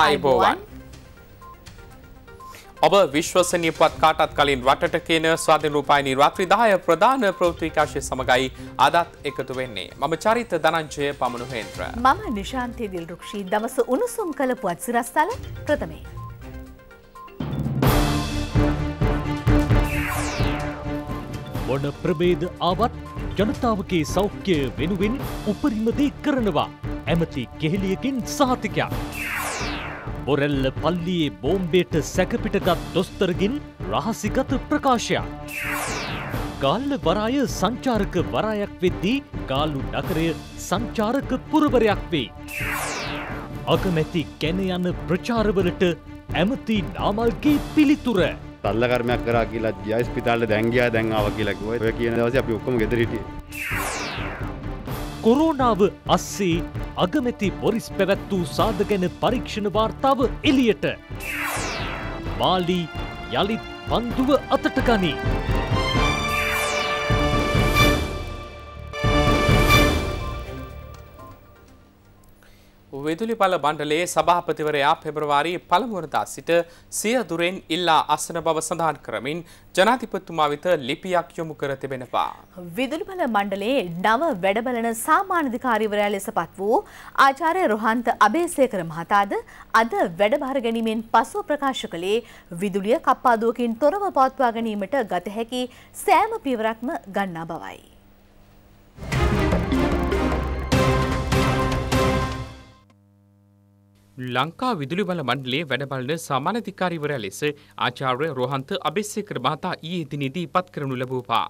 ආයිබෝවන් ඔබ විශ්වසනය පත්කාටත් කලින් රටට කියන ස්වාධන රූපයිනි රාත්‍රී දාය ප්‍රධාන ප්‍රෘතිකාශය සමඟයි අදත් එකතු වෙන්නේ. මම චරිත දනංචය පමණු හේන්ත්‍ර. මම නිශාන්තය දිල්රුක්ෂී දවස උණුසුම් කළ පුවත් සිරස්ථල ප්‍රථමේ. මොන ප්‍රබේද ආවත් ජනතාවගේ සෞඛ්‍ය වෙනුවෙන් උපරිමදේ කරනවා. ඇමති කෙහෙලියකින් සාතිකයක්. බොරැල්ල පල්ලියේ බෝම්බේට සැකපිටගත් දොස්තරගින් රහසිගත ප්‍රකාශයක්. ගාල්ල වරාය සංචාරක වරායක් වෙද්දී ගාලු නගරය සංචාරක පුරවරයක් වේ. අගමැති ගැන යන ප්‍රචාරවලට ඇමති නාමල්ගේ පිළිතුර. තල්ලකර්මයක් කරා කියලා ජයස්පිතාල්ට දැංගයා දැන්ආව කියලකිව ඔය කියන දවස අපි ඔක්කොම ගෙදරහිටිය. කොරෝනාව අස්සේ අගමැති බොරිස් පැවැත් වූ සාධ ගැන පරීක්ෂණ වාර්තාව එලියට. මාලී යළිත් පන්දුව අතට ගනී. විදුලි පල බණ්ඩලේ සභාපතිවරයා පෙබරවාරි පළමුවරදා සිට සිය දුරෙන් ඉල්ලා අසන බව සඳහන් කරමින් ජනාතිපත්තුමා විත ලිපියක් යොමු කර තිබෙනවා. විදුලි බල මණ්ඩලේ නව වැඩබලන සාමානධිකාරීවරයා ලෙස පත් වූ ආචාර්ය රොහන්ත අබේසේකර මහතාද අද වැඩභාර ගැනීමෙන් පසුව ප්‍රකාශ කළේ විදුලිය කප්පාදුවකින් තොරව පවත්වා ගැනීමට ගත හැකි සෑම පියවරක්ම ගන්නා බවයි. ලංකා විදුලි බල මණ්ඩලයේ වැඩබලන සමානධිකාරිවරයා ලෙස ආචාර්ය රෝහන්ත අබේසේකර මහතා ඊයේ දිනේදී පත් කරනු ලැබුවා.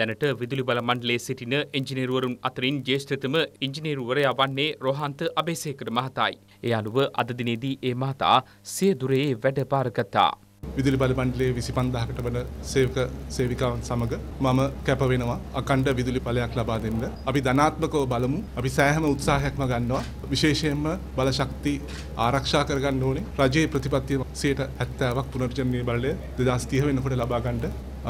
දැනට විදුලි බල මණ්ඩලයේ සිටින ඉංජිනේරුවරුන් අතරින් ජ්‍යෙෂ්ඨතම ඉංජිනේරුවරයා වන්නේ රෝහන්ත අබේසේකර මහතායි. ඒ අනුව අද දිනේදී ඒ මහතා සියදුරේ වැඩ පාරගත්තා. විදුලි බල මණ්ඩලයේ 25000කට වන සේවක සේවිකාවන් සමග මම කැප වෙනවා අකණ්ඩ විදුලි බලයක් ලබා දෙන්න. අපි ධනාත්මකව බලමු. අපි සෑහෙන උත්සාහයක්ම ගන්නවා. විශේෂයෙන්ම බලශක්ති ආරක්ෂා කරගන්න ඕනේ. රජයේ ප්‍රතිපත්තිය 70%ක් පුනර්ජනනීය බලය 2030 වෙනකොට ලබා ගන්න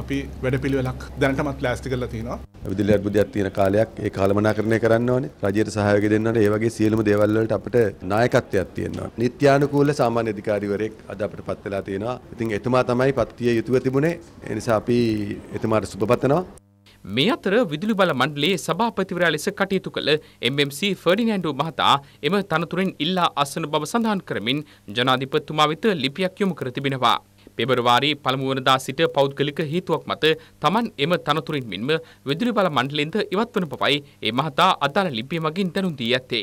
අපි වැඩ පිළිවෙලක් දැනටමත් ලෑස්ති කරලා තියෙනවා. විදුලි අර්බුදයක් තියෙන කාලයක් ඒ කාලමනාකරණය කරන්න ඕනේ. රජයට සහයෝගය දෙන්න ඕනේ. ඒ වගේ සියලුම දේවල් වලට අපිට නායකත්වයක් තියෙනවා. නිත්‍යානුකූල සාමාන්‍ය අධිකාරිවරයෙක් අද අපිට පත් වෙලා තියෙනවා. ඉතින් එතුමා තමයි පත්තිය යුතුව තිබුණේ. ඒ නිසා අපි එතුමාට සුබපතනවා. මේ අතර විදුලි බල මණ්ඩලයේ සභාපතිවරයා ලෙස කටයුතු කළ MMC ෆර්ඩිනෑන්ඩෝ මහතා එම තනතුරෙන් ඉල්ලා අසන බව සඳහන් කරමින් ජනාධිපතිතුමා වෙත ලිපියක් යොමු කර තිබෙනවා. පෙබරවාරි පළමුුවනදා සිට පෞද්ගලික හේතුවක් මත තමන් එම තනතුරින් මෙන්ම විදුලි බල මණ්ඩලෙන්ද ඉවත් වන පවයි ඒ මහතා අදාළ ලිපිය මගින් දැනුන්දී ඇත්තේ.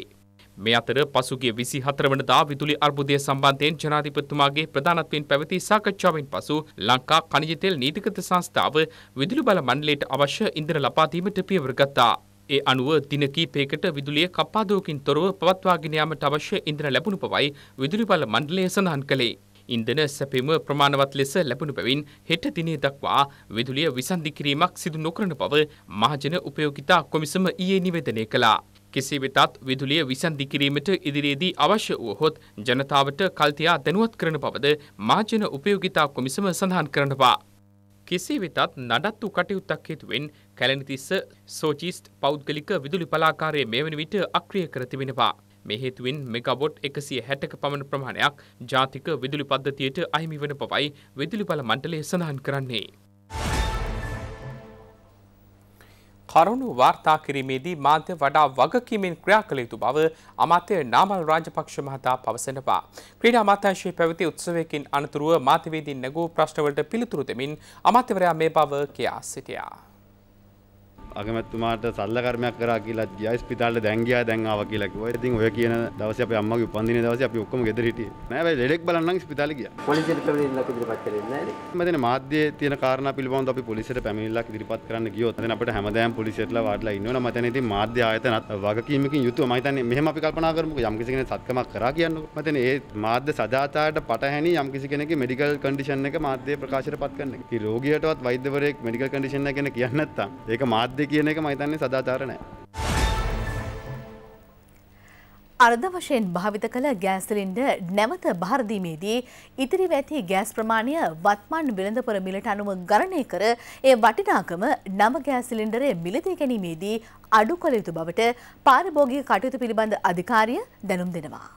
මේ අතර පසුගිය 24 වනදා විදුලි අර්බුදය සම්බන්ධයෙන් ජනාධිපතිතුමාගේ ප්‍රධානත්වයෙන් පැවති සාකච්ඡාවෙන් පසු ලංකා කණිජ තෙල් නීතිගත සංස්ථාව විදුලි බල මණ්ඩලයට අවශ්‍ය ඉන්ධන ලබා දීමට පියවර ගත්තා. ඒ අනුව දින කිහිපයකට විදුලිය කප්පාදුවකින් තොරව පවත්වාගෙන යාමට අවශ්‍ය ඉන්ධන ලැබුණු බවයි විදුලි බල මණ්ඩලය සඳහන් කළේ. ඉන්ධන සැපීම ප්‍රමාණවත් ලෙස ලැබුණු බැවින් හෙට දිනේ දක්වා විදුලිය විසන්ධි කිරීමක් සිදු නොකරන බව මහජන උපයෝගිතා කොමිසම ඊයේ නිවේදනය කළා. කෙසේ වෙතත් විදුලිය විසන්ධි කිරීමට ඉදිරියේදී අවශ්‍ය වුවහොත් ජනතාවට කල්තියා දැනුවත් කරන බවද මාජන උපයෝගිතා කොමිසම සඳහන් කරනවා. කෙසේ වෙතත් නඩත්තු කටයුත්තක් හේතුවෙන් කැලණිතිස්ස සෝචිස්ට් පෞද්ගලික විදුලි පලාකාරය මෙවැනි විට අක්‍රිය කර තිබෙනවා. මේ හේතුවෙන් මෙගබොට් 160ක පමණ ප්‍රමාණයක් ජාතික විදුලි පද්ධතියට අහිමි වන බවයි විදුලි බල මණ්ඩලය සඳහන් කරන්නේ. කරුණු වාර්තා කිරීමේදී මාධ්‍ය වඩා වගකීමෙන් ක්‍රියා කළ යුතු බව අමාත්‍ය නාමල් රාජපක්ෂ මහතා පවසනවා. ක්‍රීඩා අමාත්‍යංශයේ පැවති උත්සවයකින් අනතුරුව මාධ්‍යවේදීන් නැගූ ප්‍රශ්නවලට පිළිතුරු දෙමින් අමාත්‍යවරයා මේ බව කියා සිටියා. අගමැතුමාට සල්ලකර්මයක් කරා කියලා ජයස්පිතාලට දැන් ගියා දැන් ආවා කියලා කිව්වා. ඉතින් ඔය කියන දවසේ අපේ අම්මගේ උපන්දින දවසේ අපි ඔක්කොම ගෙදර හිටියේ. නෑ බයි ලෙඩෙක් බලන්න ඉස්පිතාලේ ගියා. පොලිසියට පැමිණිල්ලක් ඉදිරිපත් කරන්නේ නෑනේ. මම මාධ්‍යයේ තියෙන කාරණා පිළිබඳව අපි පොලිසියට පැමිණිල්ලක් ඉදිරිපත් කරන්න ගියොත් දැන් අපිට හැමදාම පොලිසියටලා වාඩිලා ඉන්නවනම් මම හිතන්නේ ඉතින් මාධ්‍ය ආයතනත් වගකීමකින් යුතුව මම හිතන්නේ මෙහෙම අපි කල්පනා කරමුකෝ යම් කිසි කෙනෙක් සත්කමක් කරා කියන්නකෝ. මම හිතන්නේ ඒ මාධ්‍ය සදාතාවට පටහැනි යම් කිසි කෙනෙක්ගේ මෙඩිකල් කන්ඩිෂන් එක මාධ්‍ය ප්‍රකාශයට පත් කරන එක. ඉතින් රෝගියටවත් වෛද්‍යවරයෙක් මෙඩිකල් කන්ඩිෂන් එක ගැන කියන්නේ නැත්තම් ඒක මාධ්‍ය නැති කියන එක මහිතන්නේ සදාචාර නෑ. අර්ධ වශයෙන් භාවිත කළ ගෑස් සිලින්ඩ නැවත භාරදීමේදී ඉතිරි වැති ගෑස් ප්‍රමාණය වත්මන් වෙළඳපොළ මිලට අනුව ගණනය කර ඒ වටිනාකම නව ගෑස් සිලින්ඩරය මිලදී ගැනීමේදී අඩු කළ යුතු බවට පාරිභෝගික කටයුතු පිළිබඳ අධිකාරිය දැනුම් දෙනවා.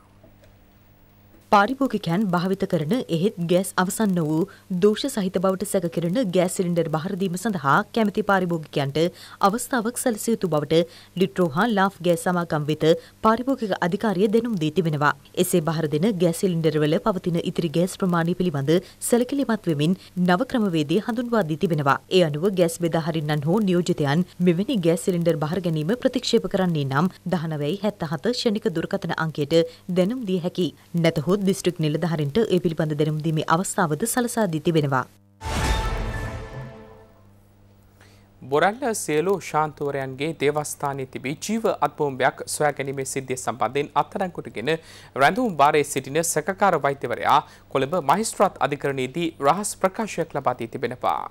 පාරිභෝගිකයන් භාවිත කරන එහෙත් ගෑස් අවසන් වූ දෝෂ සහිත බවට සැකකරන ගෑස් සිලින්ඩර් බහරදීම සඳහා කැමති පාරිභෝගිකයන්ට අවස්ථාවක් සැලසිය යුතු බවට ලිට්‍රෝ හා ලාෆ් ගෑස් සමාගම් වෙත පාරිභෝගික අධිකාරිය දෙනුම් දී තිබෙනවා. එසේ බහර දෙන ගෑස් සිලින්ඩර්වල පවතින ඉතිරි ගෑස් ප්‍රමාණය පිළිබඳ සැලකිලිමත් වෙමින් නව ක්‍රමවේදී හඳුන්වා දී තිබෙනවා. ඒ අනුව ගෑස් බෙදා හරින්නන් හෝ නියෝජිතයන් මෙවැනි ගෑස් සිලින්ඩර් බහර ගැනීම ප්‍රතික්ෂේප කරන්නේ නම් 19.77 ක්ෂණික දුරකථන අංකයට දැනුම් දිය හැකි. නැතහොත් නමුත් දිස්ත්‍රික් නිලධහරින්ට ඒ පිළිබඳ දැනුම් දීමේ අවස්ථාවද සලසා දී තිබෙනවා. බොරල්ල සියලු ශාන්තවරයන්ගේ දේවස්ථානය තිබී ජීව අත්බෝම්භයක් සොයා ගැනීමේ සිද්ධිය සම්බන්ධයෙන් අත්තරංකුටගෙන රැඳුම් භාරයේ සිටින සැකකාර වෛත්‍යවරයා කොළඹ මහිස්ත්‍රාත් අධිකරණයේදී රහස් ප්‍රකාශයක් ලබා දී තිබෙනවා.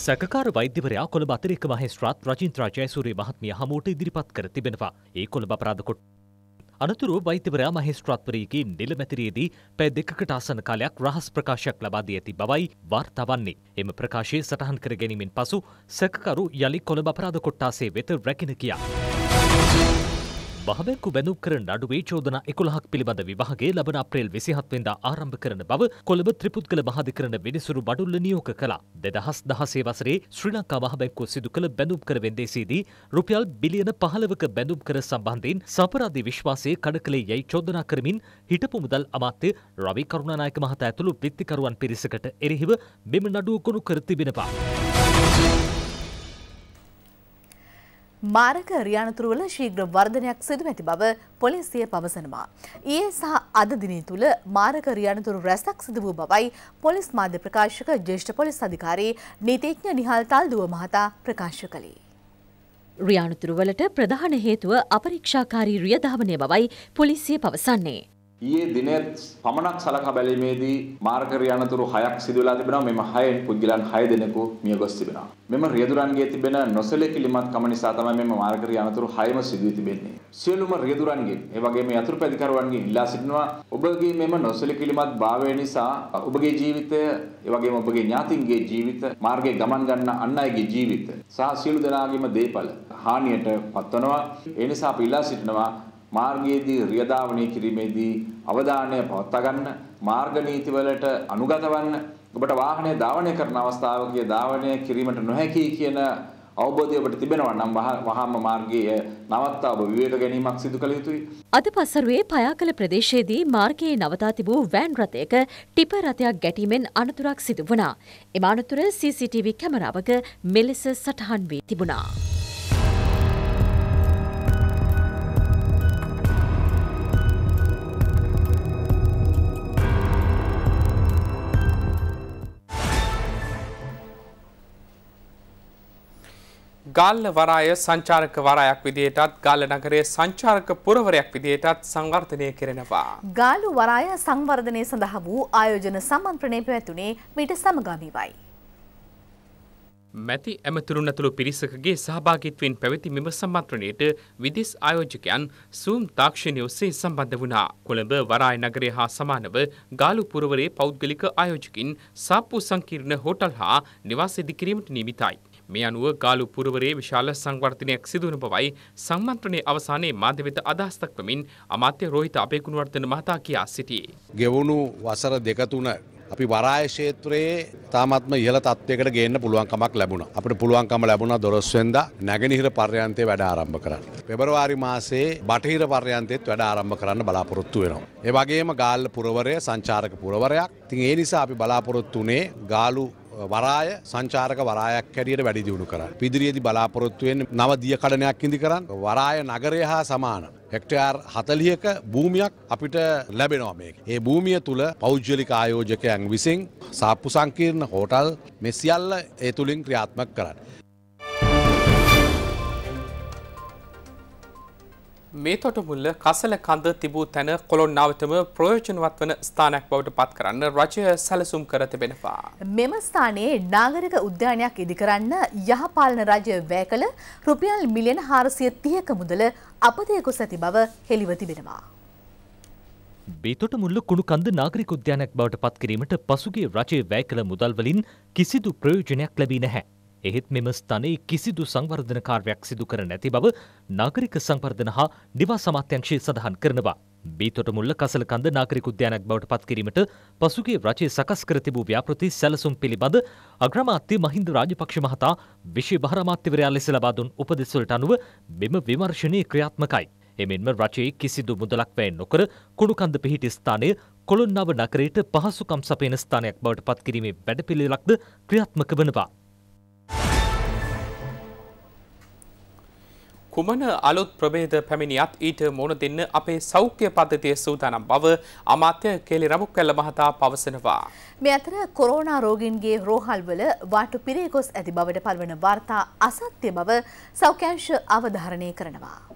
සැකකාර වෛද්‍යවරයා කොළඹ අතිරික්ක මහේස්ත්‍රාත් රජින්ද්‍ර ජයසූරිය මහත්මිය හමුවට ඉදිරිපත් කර තිබෙනවා. ඒ කොළඹ අපරාධ කොට අනතුරුව වෛද්‍යවරයා මහේස්ත්‍රාත්වරයගේ නිලමැතිරියේදී පැය දෙකකට ආසන්න කාලයක් රහස් ප්‍රකාශයක් ලබා දී ඇති බවයි වාර්තා වන්නේ. එම ප්‍රකාශය සටහන් කර ගැනීමෙන් පසු සැකකරු යලි කොළඹ අපරාධ කොට්ටාසේ වෙත රැගෙන ගියා. බහවැක්කු බැඳුම් කරන නඩුවේ චෝදනා එකොළහක් පිළිබඳ විවාහගේ ලබන අප්‍රේල් විසිහත්වෙන්දා ආරම්භ කරන බව කොළඹ ත්‍රිපුද්ගල මහධිකරණ විනිසුරු බඩුල්ල නියෝග කළා. දෙදහස් දහසේ වසරේ ශ්‍රී ලංකා වහබැක්කු සිදු කළ බැඳුම් කර වෙන්දේසේදී රුපියල් බිලියන පහළවක බැඳුම් කර සම්බන්ධයෙන් සපරාධි විශ්වාසය කඩ කළේ යැයි චෝදනා කරමින් හිටපු මුදල් අමාත්‍ය රවි කරුණානායක මහතා ඇතුළු විත්තිකරුවන් පිරිසකට එරෙහිව මෙම නඩුව ගොනු කර තිබෙනවා. මාරක රියානතුරුවල ශීඝ්‍ර වර්ධනයක් සිදු ඇති බව පොලිසිය පවසනවා. ඊයේ සහ අද දිනේ තුල මාරක රියානතුරු රැසක් සිදු වූ බවයි පොලිස් මාධ්‍ය ප්‍රකාශක ජ්‍යෙෂ්ඨ පොලිස් අධිකාරී නීතිඥ නිහාල් තල්දුව මහතා ප්‍රකාශ කළේ. රියානතුරුවලට ප්‍රධාන හේතුව අපරීක්ෂාකාරී රියධාවනය බවයි පොලිසිය පවසන්නේ. ඊයේ දිනෙත් පමණක් සලකා බැලීමේදී මාර්ගර යනතුරු 6ක් සිදු වෙලා තිබෙනවා. මෙම 6න් පුද්ගලයන් 6 දෙනෙකු මිය ගොස් තිබෙනවා. මෙම රියදුරන්ගේ තිබෙන නොසලකලිමත් කම නිසා තමයි මෙම මාර්ගර යනතුරු 6ම සිදු වී තිබෙන්නේ. සියලුම රියදුරන්ගේ ඒ වගේම යතුරු පැදිකරුවන්ගේ ඉල්ලා සිටිනවා ඔබගේ මෙම නොසලකලිමත් භාවය නිසා ඔබගේ ජීවිතය ඒ වගේම ඔබගේ ඥාතින්ගේ ජීවිත මාර්ගයේ ගමන් ගන්න අන් අයගේ ජීවිත සහ සියලු දෙනාගේම දේපල හානියට පත්වනවා. ඒ නිසා අපි ඉල්ලා සිටිනවා මාර්ගයේදී රියදාවණය කිරීමේදී අවධානය පවත්වා ගන්න මාර්ග නීති වලට අනුගත වන්න ඔබට වාහනය ධාවනය කරන අවස්ථාවකදී ධාවනය කිරීමට නොහැකි කියන අවබෝධය ඔබට තිබෙනවා නම් වහාම මාර්ගයේ නවත්තා ඔබ විවේක ගැනීමක් සිදු කළ යුතුයි. අද පසරුවේ පයාකල ප්‍රදේශයේදී මාර්ගයේ නවතා තිබූ වෑන් රථයක ටිපර් රථයක් ගැටීමෙන් අනතුරක් සිදු වුණා. එම අනතුර CCTV කැමරාවක මෙලෙස සටහන් වී තිබුණා. ගල්ල වරාය සංචාරක වරායක් විදිහටත් ගල්ල නගරයේ සංචාරක පුරවරයක් විදිහටත් සංවර්ධනය කෙරෙනවා. ගාලු වරාය සංවර්ධනය සඳහා වූ ආයෝජන සම්මන්ත්‍රණය පැවැතුනේ මීට සමගාමීවයි. මැති ඇමතුරුන් ඇතුළු පිරිසකගේ සහභාගිත්වයෙන් පැවති මෙම සම්මන්ත්‍රණයට විදෙස් ආයෝජකයන් සූම් තාක්ෂණය ඔස්සේ සම්බන්ධ වුණා. කොළඹ වරාය නගරය හා සමානව ගාලු පුරවරයේ පෞද්ගලික ආයෝජකින් සාප්පු සංකීර්ණ හෝටල් හා නිවාස ඉදිකිරීමට නියමිතයි. මේ අනුව ගාලු පුරවරේ විශාල සංවර්ධනයක් සිදුවන බවයි සම්මන්ත්‍රණය අවසානයේ මාධ්‍ය වෙත අදහස් දක්වමින් අමාත්‍ය රෝහිත අබේගුණවර්ධන මහතා කියා සිටියේ. ගෙවුණු වසර දෙක තුන අපි වරාය ක්ෂේත්‍රයේ තාමත්ම ඉහළ තත්වයකට ගේන්න පුළුවන්කමක් ලැබුණා. අපිට පුළුවන්කම ලැබුණා දොළොස්වෙනිදා නැගෙනහිර පර්යන්තේ වැඩ ආරම්භ කරන්න. පෙබරවාරි මාසයේ බටහිර පර්යන්තෙත් වැඩ ආරම්භ කරන්න බලාපොරොත්තු වෙනවා. ඒ වගේම ගාල්ල පුරවරය සංචාරක පුරවරයක්. ඉතින් ඒ නිසා අපි බලාපොරොත්තු උනේ ගාලු වරාය සංචාරක වරායක් හැටියට වැඩි දියුණු කරන්න. ඉදිරියේදී බලාපොරොත්තු වෙන්නේ නව දියකඩනයක් ඉදි කරන්න. වරාය නගරය හා සමාන හෙක්ටයාර් හතලියක භූමියක් අපිට ලැබෙනවා මේ. ඒ භූමිය තුළ පෞද්ගලික ආයෝජකයන් විසින් සාප්පු සංකීර්ණ හෝටල් මෙ සියල්ල ඒ තුළින් ක්‍රියාත්මක කරන්න. මේ තොටමුල්ල කසල කඳ තිබූ තැන කොළොන්නාවතම ප්‍රයෝජනවත් වන ස්ථානයක් බවට පත් කරන්න රජය සැලසුම් කර තිබෙනවා. මෙම ස්ථානයේ නාගරික උද්‍යානයක් ඉදිකරන්න යහපාලන රජය වැය කළ රුපියල් මිලියන හාරසිය තියක මුදල අපදයකු සැති බව හෙළිව තිබෙනවා. බේතොටමුල්ල කුණුකන්ද නාගරික උද්‍යානයක් බවට පත් කිරීමට පසුගේ රජය වැය කළ මුදල්වලින් කිසිදු ප්‍රයෝජනයක් ලැබී නැහැ. එහෙත් මෙම ස්ථනයේ කිසිදු සංවර්ධන කාර්යයක් සිදු කර නැති බව නාගරික සංවර්ධන හා නිවාස අමාත්‍යංශය සඳහන් කරනවා. බීතොටමුල්ල කසලකන්ද නාගරික උද්‍යානයක් බවට පත් කිරීමට පසුගිය රජය සකස් කර තිබූ ව්‍යාපෘති සැලසුම් පිළිබඳ අග්‍රාමාත්‍ය මහින්ද රාජපක්ෂ මහතා විශේෂ භාරාමාත්‍යවරයා ලෙස ලබා දුන් උපදෙස් වලට අනුව මෙම විමර්ශනය ක්‍රියාත්මකයි. එමෙන්ම රජයේ කිසිදු මුදලක් වැය නොකර කුණුකන්ද පිහිටි ස්ථානය කොළොන්නාව නගරයට පහසුකම් සපයන ස්ථානයක් බවට පත් කිරීමේ වැඩපිළිවෙලක්ද ක්‍රියාත්මක වනවා. කුමන අලුත් ප්‍රබේද පැමිණියත් ඊට මුණ දෙන්න අපේ සෞඛ්‍ය පද්ධතිය සූදානම් බව අමාත්‍ය කෙලි රමුක්කැල්ල මහතා පවසනවා. මේ අතර කොරෝනා රෝගීන්ගේ රෝහල්වල වාටු පිරේ ගොස් ඇති බවට පල්වන වාර්තා අසත්‍ය බව සෞඛ්‍යංශ අවධාරණය කරනවා.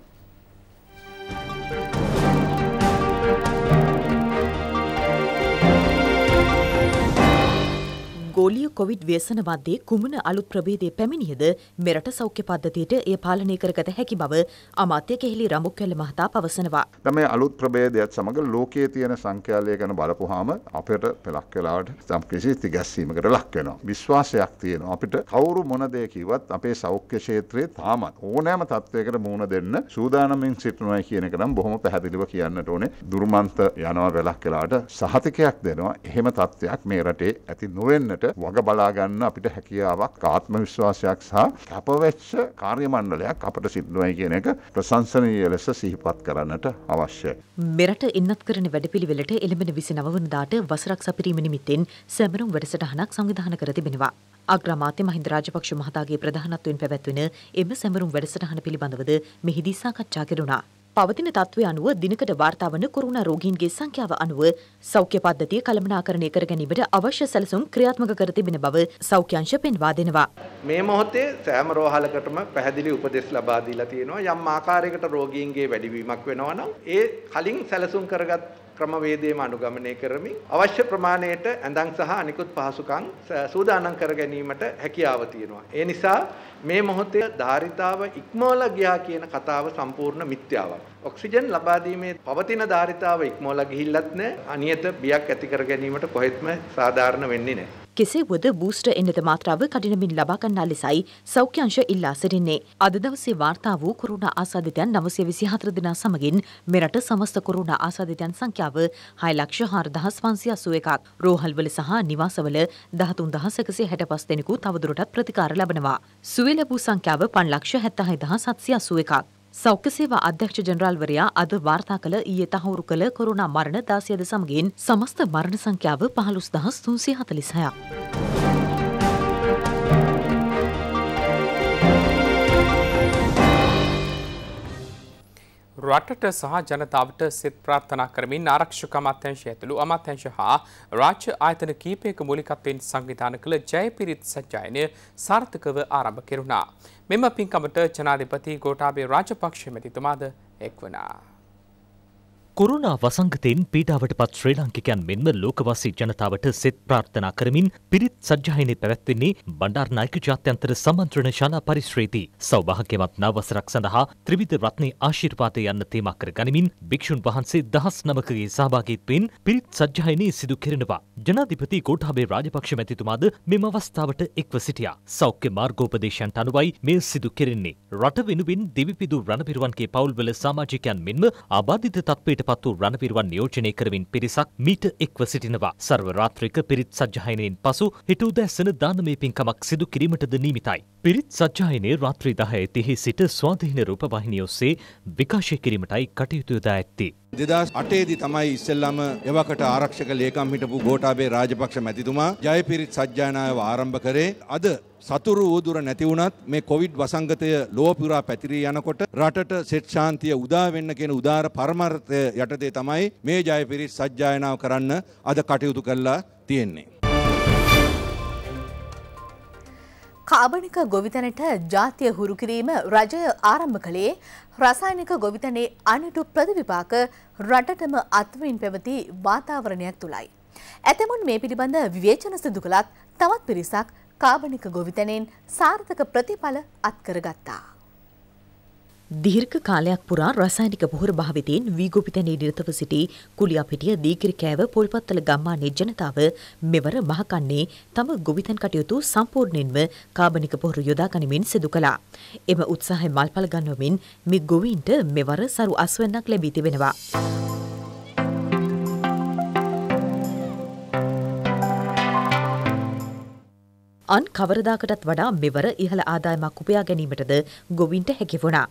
පොලිය කොවිඩ් ව්‍යසන වද්දේ කුමන අලුත් ප්‍රභේදය පැමිණියද මෙරට සෞඛ්‍ය පද්ධතියට එය පාලනය කරගත හැකි බව අමාත්‍ය කෙහිලි රමුක්වැල මහතා පවසනවා. මේ අලුත් ප්‍රභේදයත් සමඟ ලෝකයේ තියෙන සංඛ්‍යාලය ගැන බලපුහාම අපට පෙලක් වෙලාවට සම් කිසි තිගැස්සීමකට ලක් වෙනවා. විශ්වාසයක් තියෙනවා අපිට කවුරු මොන දේ කිව්වත් අපේ සෞඛ්‍ය ක්ෂේත්‍රයේ තාමත් ඕනෑම තත්ත්වයකට මුහුණ දෙන්න සූදානමින් සිටිනවා කියන එක නම් බොහොම පැහැදිලිව කියන්නට ඕනේ. දුර්මන්ත යනවා වෙලක් වෙලාවට සහතිකයක් දෙනවා. එහෙම තත්ත්වයක් මේ රටේ ඇති නොවෙන්නට වග බලා ගන්න අපිට හැකියාවක් ආත්ම විශ්වාසයක් සහ කැපවෙච්ච කාර්ය මණ්ඩලයක් අපට සිද්ධුවයි කියන එක ප්‍රසංසනීය ලෙස සිහිපත් කරන්නට අවශ්‍යයි. මෙරට ඉන්නත් කරන වැඩපිළිවෙලට එළඹෙන 29 වනදාට වසරක් සපිරීම නිමිත්තෙන් සැමරුම් වැඩසටහනක් සංවිධානය කර තිබෙනවා. අග්‍රාමාත්‍ය මහින්ද රාජපක්ෂ මහතාගේ ප්‍රධානත්වයෙන් පැවැත්වෙන එම සැමරුම් වැඩසටහන පිළිබඳවද මෙහිදී සාකච්ඡා කෙරුණා. පවතින තත්ත්වය අනුව දිනකට වාර්තාවන කොරුණා රෝගීන්ගේ සංඛ්‍යාව අනුව සෞඛ්‍ය පද්ධතිය කළමනාකරණය කර ගැනීමට අවශ්‍ය සැලසුම් ක්‍රියාත්මක කර තිබෙන බව සෞඛ්‍යංශ පෙන්වා දෙනවා. මේ මොහොතේ සෑම රෝහලකටම පැහැදිලි උපදෙස් ලබා දීලා තියෙනවා යම් ආකාරයකට රෝගීන්ගේ වැඩිවීමක් වෙනවා නම් ඒ කලින් සැලසුම් කරගත් ක්‍රමවේදයේම අනුගමනය කරමින් අවශ්‍ය ප්‍රමාණයට ඇඳන් සහ අනිකුත් පහසුකම් සූදානම් කර ගැනීමට හැකියාව තියෙනවා. ඒ නිසා මේ මොහොතේ ධාරිතාව ඉක්මවලා ගියා කියන කතාව සම්පූර්ණ මිත්‍යාවක්. ඔක්සිජන් ලබා දීමේ පවතින ධාරිතාව ඉක්මවලා ගිහිල්ලත් නැහැ. අනියත බියක් ඇති කර ගැනීමට කොහෙත්ම සාධාරණ වෙන්නේ නැහැ. කෙසේ වුවද බූස්ට එන්නද මාත්‍රාව කඩිනමින් ලබා ගන්නා ලෙසයි සෞඛ්‍ය අංශ ඉල්ලා සිටින්නේ. අද දවසේ වාර්තා වූ කොරෝනා ආසාදිතයන් 924 දෙනා සමගින් මෙරට සමස්ත කොරෝනා ආසාදිතයන් සංඛ්‍යාව 6,4581ක්. රෝහල්වල සහ නිවාසවල 13165 දෙනෙකු තවදුරටත් ප්‍රතිකාර ලබනවා. සුවේ ලැබූ සංඛ්‍යාව 5,76,781ක්. සෞඛ්‍ය සේවා අධ්‍යක්ෂ ජනරාල්වරයා අද වාර්තා කළ ඊයේ තහවුරු කළ කොරුණා මරණ 16ද සමගින් සමස්ත මරණ සංඛ්‍යාව 15346ක්. රටට සහ ජනතාවට සෙත් ප්‍රාර්ථනා කරමින් ආරක්ෂක අමාත්‍යංශය ඇතුළු අමාත්‍යංශ හා රාජ්‍ය ආයතන කීපයක මූලිකත්වයෙන් සංවිධාන කළ ජයපිරිත් සජ්ජායනය සාර්ථකව ආරම්භ කෙරුණා. මෙම පින්කමට ජනාධිපති ගෝඨාභය රාජපක්ෂ මැතිතුමාද එක්වනා. කොරුණා වසංගතයෙන් පීඩාවට පත් ශ්‍රී ලාංකිකයන් මෙන්ම ලෝකවාසී ජනතාවට සෙත් ප්‍රාර්ථනා කරමින් පිරිත් සජ්ජායනය පැවැත්වෙන්නේ බණ්ඩාරනායක ජාත්‍යන්තර සමන්ත්‍රණ ශාලා පරිශ්‍රයේදී. සෞභාග්‍යවත් නව වසරක් සඳහා ත්‍රිවිධ රත්නේ ආශිර්වාදය යන්න තේමා කර ගනිමින් භික්ෂුන් වහන්සේ දහස් නමකගේ සහභාගීත්වයෙන් පිරිත් සජ්ජායනයේ සිදු කෙරෙනවා. ජනාධිපති ගෝඨාභය රාජපක්ෂ මැතිතුමාද මෙම අවස්ථාවට එක්ව සිටියා. සෞඛ්‍ය මාර්ගෝපදේශයන්ට අනුවයි මේ සිදු කෙරෙන්නේ. රට වෙනුවෙන් දිවිපිදු රණපිරුවන්ගේ පවුල්වල සමාජිකයන් මෙන්ම ආබාධිත තත්ත්වයට පත් වූ රණපිරුවන් නියෝජනය කරමින් පිරිසක් මීට එක්ව සිටිනවා. සර්වරාත්‍රික පිරිත් සජ්ජායනයෙන් පසු හිටුදැසන දානමය පින්කමක් සිදු කිරීමටද නියමිතයි. පිරිත් සජ්ජායනයේ රාත්‍රී 10:30 සිට ස්වාධීන රූපවාහිනිය ඔස්සේ විකාශය කිරීමටයි කටයුතු යොදා ඇත්තේ. දෙදස් අටේදි තමයි ඉස්සෙල්ලම එවකට ආරක්ෂක ලේකම් හිටපු ගෝටාබේ රාජපක්ෂ මැතිතුමා ජයපිරිත් සජ්ජානාව ආරම්භ කරේ අද සතුරු ඌදුර නැති වුණත් මේ කොවිඩ් වසංගතය ලෝපුරා පැතිරී යනකොට රටට සෙට් ශාන්තිය උදා වෙන්න කියන උදාර පරමාර්ථය යටතේ තමයි මේ ජයපිරිත් සජ්ජායනාව කරන්න අද කටයුතු කළා තියෙන්නේ. කාබනික ගොවිතැනට ජාතිය හුරු කිරීම රජය ආරම්භ කළේ රසායනික ගොවිතැනේ අනටු ප්‍රතිවිපාක රටටම අත්වින් පැවති වාතාවරණයක් තුළයි. ඇතමුන් මේ පිළිබඳ විවේචන සිදු කළත් තවත් පිරිසක් කාබනික ගොවිතැනෙන් සාර්ථක ප්‍රතිඵල අත්කරගත්තා. දීර්ඝ කාලයක් පුරා රසායනික පොහොර භාවිතයෙන් වීගෝපිතැනී නිරතව සිටි කුලියාපිටිය දීගිරිකෑව පොල්පත්තල ගම්මානයේ ජනතාව මෙවර මහකන්නේ තම ගොවිතැන් කටයුතු සම්පූර්ණයෙන්ම කාබනික පොහොර යොදා ගනිමින් සිදු කළා. එම උත්සාහය මල්පල ගන්වමින් මේ ගොවීන්ට මෙවර සරු අස්වැන්නක් ලැබී තිබෙනවා. අන් කවරදාකටත් වඩා මෙවර ඉහළ ආදායමක් උපයා ගැනීමටද ගොවින්ට හැකි වුණා.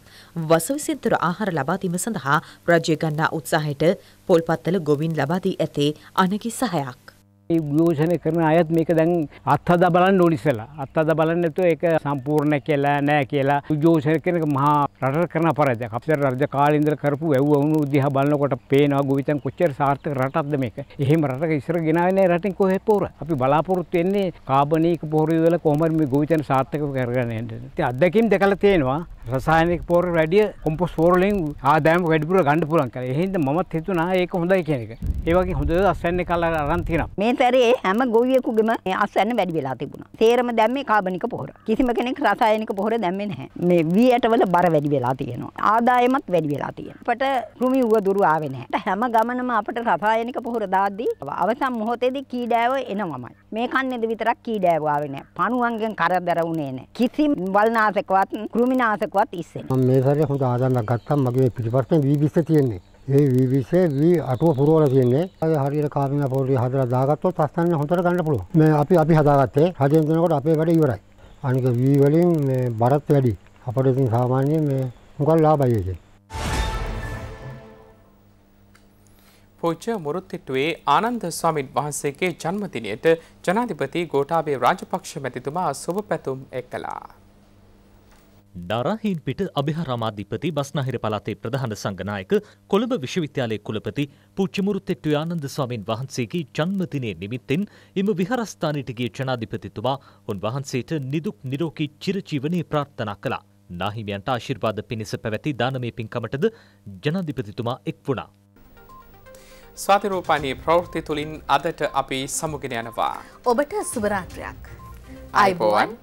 වසවිසින්තර ආහාර ලබාදීම සඳහා රජය ගන්නා උත්සාහයට පොල්පත්තල ගොවින් ලබාදී ඇතේ අනකි සහයක්. ඒ ගියෝෂණය කරන අයත් මේක දැන් අත්හදා බලන්න ඕනි ඉස්සලා. අත්හදා බලන්න නැතුව ඒක සම්පූර්ණ කියලා නෑ කියලා ගියෝෂණය කරන එක මහා රටට කරන අපරාධයක්. අපේ රජ කාලේ ඉඳලා කරපු වැව් වුණු දිහා බලනකොට පේනවා ගොවිතැන් කොච්චර සාර්ථක රටක්ද මේක. එහෙම රටක ඉස්සර ගෙනාවේ නෑ රටින් කොහෙත් පොර. අපි බලාපොරොත්තු වෙන්නේ කාබනික පොහොර යොදලා කොහොමද මේ ගොවිතැන් සාර්ථකව කරගන්න යන්නේ. ඉතින් අත්දැකීම් දැකලා තියෙනවා රසායනික පොර වැඩිය කොම්පොස් පොරලින් ආදායම වැඩිපුර ගන්න පුළුවන් කියලා. එහෙනම් මමත් හිතුණා ඒක හොඳයි කියන එක. ඒ වගේ හොඳ අස්වැන්නේ කල්ලා අරන් තියෙනවා. මේ මේ සැරේ හැම ගොවියෙකුගේම අස්වැන්න වැඩි වෙලා තිබුණා. තේරම දැම්මේ කාබනික පොහොර. කිසිම කෙනෙක් රසායනික පොහොර දැම්මේ නැහැ. මේ වී ඇටවල බර වැඩි වෙලා තියෙනවා. ආදායමත් වැඩි වෙලා තියෙනවා. අපට රුමි ඌව දුරු ආවේ නැහැ. හැම ගමනම අපට රසායනික පොහොර දාද්දී අවසන් මොහොතේදී කීඩෑව එනවමයි. මේ කන්නේද විතරක් කීඩෑව ආවේ නැහැ. පණුවන්ගෙන් කරදර වුණේ නැහැ. කිසිම වල්නාශකවත් කෘමිනාශකවත් ඉස්සේ නැහැ. මම මේ සැරේ හොඳ ආදායමක් ගත්තා. මගේ පිටිපස්සෙන් වී විස තියෙන්නේ. ඒ විවිසේ වී අටුව පුරවල තියෙන්නේ. අර හරියට කාබිනා පොඩි හදලා දාගත්තොත් අස්තන්නේ හොඳට ගන්න පුළුවන්. මේ අපි අපි හදාගත්තේ. හදෙන් දෙනකොට අපේ වැඩ ඉවරයි. අනික වී වලින් මේ බරත් වැඩි. අපිට ඉතින් සාමාන්‍යයෙන් මේ මොකක් ලාභයි ඒකේ. පෝච්ච මුරුත්තිට්ටුවේ ආනන්ද ස්වාමින් වහන්සේගේ ජන්මදිනයට ජනාධිපති ගෝඨාභය රාජපක්ෂ මැතිතුමා සුබ පැතුම් එක් කළා. දරහින්පිට අභිහරමාධිපති බස්නාහිර පලාතේ ප්‍රධාන සංගනායක කොළඹ විශ්වවිද්‍යාලය කුලපති පුච්චමුරුත්තෙට්ටු ආනන්ද ස්වාමීන් වහන්සේගේ ජන්මදිනය නිමිත්තෙන් එම විහාරස්ථානයට ගිය ජනාධිපතිතුමා උන්වහන්සේට නිදුක් නිරෝගී චිරජීවනයේ ප්‍රාර්ථනා කළා. නාහිමියන්ට ආශිර්වාද පිණිස පැවැති දානමය පින්කමටද ජනාධිපතිතුමා එක් වුණා. ස්වාතිරූපානයේ ප්‍රවෘත්ති තුළින් අදට අපි සමුගෙන යනවා. ඔබට සුභරාත්‍රයක්. අයිබෝවන්.